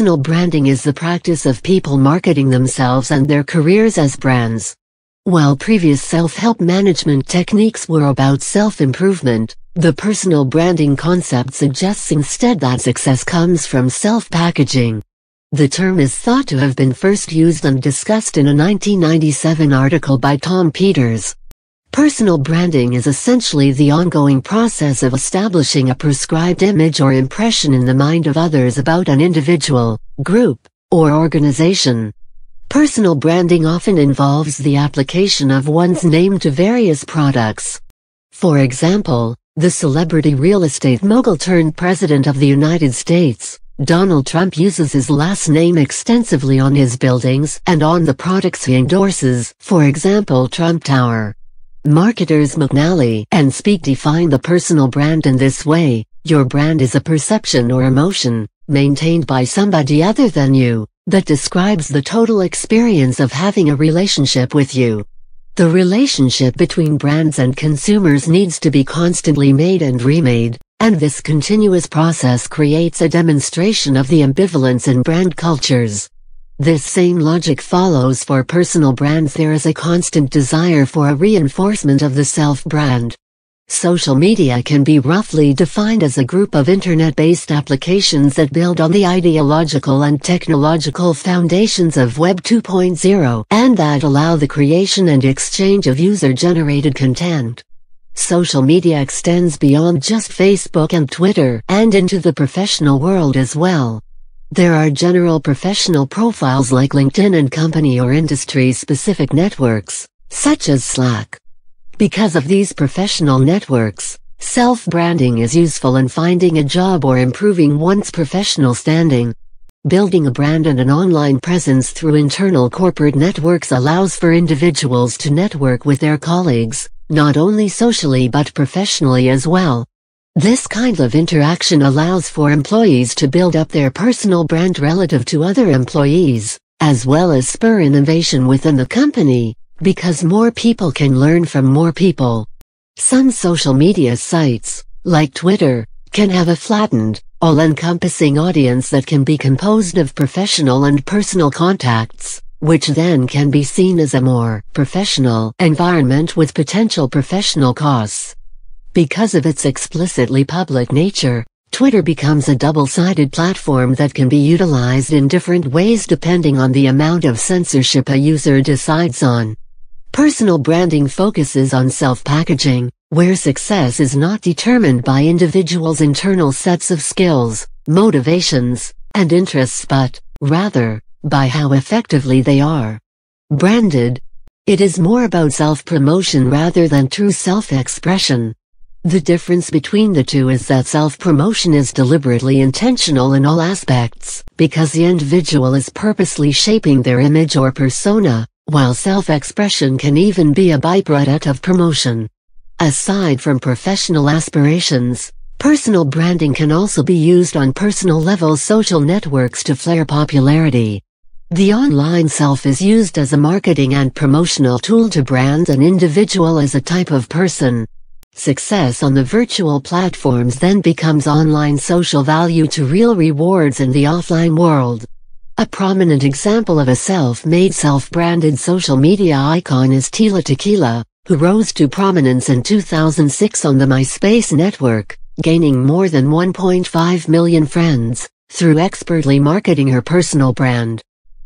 Personal branding is the practice of people marketing themselves and their careers as brands. While previous self-help management techniques were about self-improvement, the personal branding concept suggests instead that success comes from self-packaging. The term is thought to have been first used and discussed in a 1997 article by Tom Peters. Personal branding is essentially the ongoing process of establishing a prescribed image or impression in the mind of others about an individual, group, or organization. Personal branding often involves the application of one's name to various products. For example, the celebrity real estate mogul turned president of the United States, Donald Trump uses his last name extensively on his buildings and on the products he endorses, for example Trump Tower. Marketers McNally and Speak define the personal brand in this way. Your brand is a perception or emotion, maintained by somebody other than you, that describes the total experience of having a relationship with you. The relationship between brands and consumers needs to be constantly made and remade, and this continuous process creates a demonstration of the ambivalence in brand cultures. This same logic follows for personal brands there is a constant desire for a reinforcement of the self-brand. Social media can be roughly defined as a group of internet-based applications that build on the ideological and technological foundations of Web 2.0 and that allow the creation and exchange of user-generated content. Social media extends beyond just Facebook and Twitter and into the professional world as well. There are general professional profiles like LinkedIn and company or industry-specific networks, such as Slack. Because of these professional networks, self-branding is useful in finding a job or improving one's professional standing. Building a brand and an online presence through internal corporate networks allows for individuals to network with their colleagues, not only socially but professionally as well. This kind of interaction allows for employees to build up their personal brand relative to other employees, as well as spur innovation within the company, because more people can learn from more people. Some social media sites, like Twitter, can have a flattened, all-encompassing audience that can be composed of professional and personal contacts, which then can be seen as a more professional environment with potential professional costs. Because of its explicitly public nature, Twitter becomes a double-sided platform that can be utilized in different ways depending on the amount of censorship a user decides on. Personal branding focuses on self-packaging, where success is not determined by individuals' internal sets of skills, motivations, and interests but, rather, by how effectively they are. Branded. It is more about self-promotion rather than true self-expression. The difference between the two is that self-promotion is deliberately intentional in all aspects, because the individual is purposely shaping their image or persona, while self-expression can even be a byproduct of promotion. Aside from professional aspirations, personal branding can also be used on personal level social networks to flare popularity. The online self is used as a marketing and promotional tool to brand an individual as a type of person, Success on the virtual platforms then becomes online social value to real rewards in the offline world. A prominent example of a self-made self-branded social media icon is Tila Tequila, who rose to prominence in 2006 on the MySpace network, gaining more than 1.5 million friends, through expertly marketing her personal brand.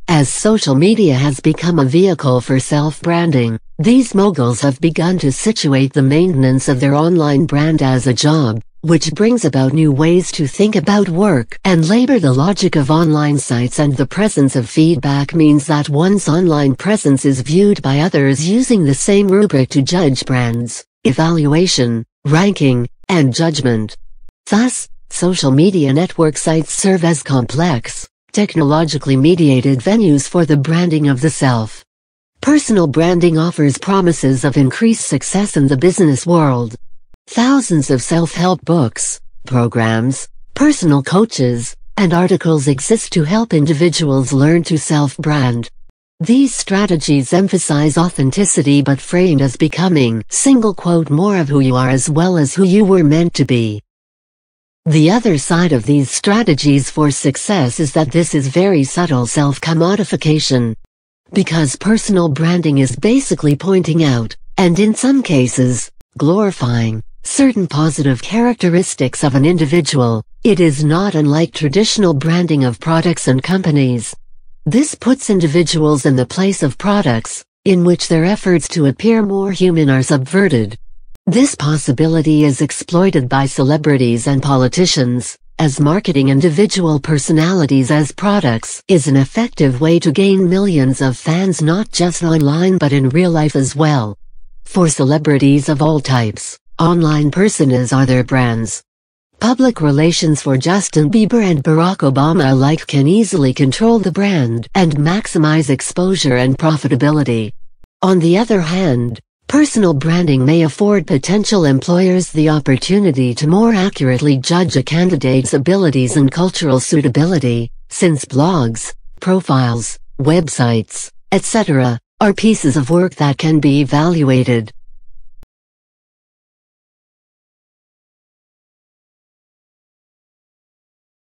As social media has become a vehicle for self-branding, these moguls have begun to situate the maintenance of their online brand as a job, which brings about new ways to think about work and labor. The logic of online sites and the presence of feedback means that one's online presence is viewed by others using the same rubric to judge brands, evaluation, ranking, and judgment. Thus, social media network sites serve as complex, technologically mediated venues for the branding of the self. Personal branding offers promises of increased success in the business world. Thousands of self-help books, programs, personal coaches, and articles exist to help individuals learn to self-brand. These strategies emphasize authenticity but framed as becoming single quote more of who you are as well as who you were meant to be. The other side of these strategies for success is that this is very subtle self-commodification. Because personal branding is basically pointing out, and in some cases, glorifying, certain positive characteristics of an individual, it is not unlike traditional branding of products and companies. This puts individuals in the place of products, in which their efforts to appear more human are subverted. This possibility is exploited by celebrities and politicians, as marketing individual personalities as products is an effective way to gain millions of fans not just online but in real life as well. For celebrities of all types, online personas are their brands. Public relations for Justin Bieber and Barack Obama alike can easily control the brand and maximize exposure and profitability. On the other hand, Personal branding may afford potential employers the opportunity to more accurately judge a candidate's abilities and cultural suitability, since blogs, profiles, websites, etc., are pieces of work that can be evaluated,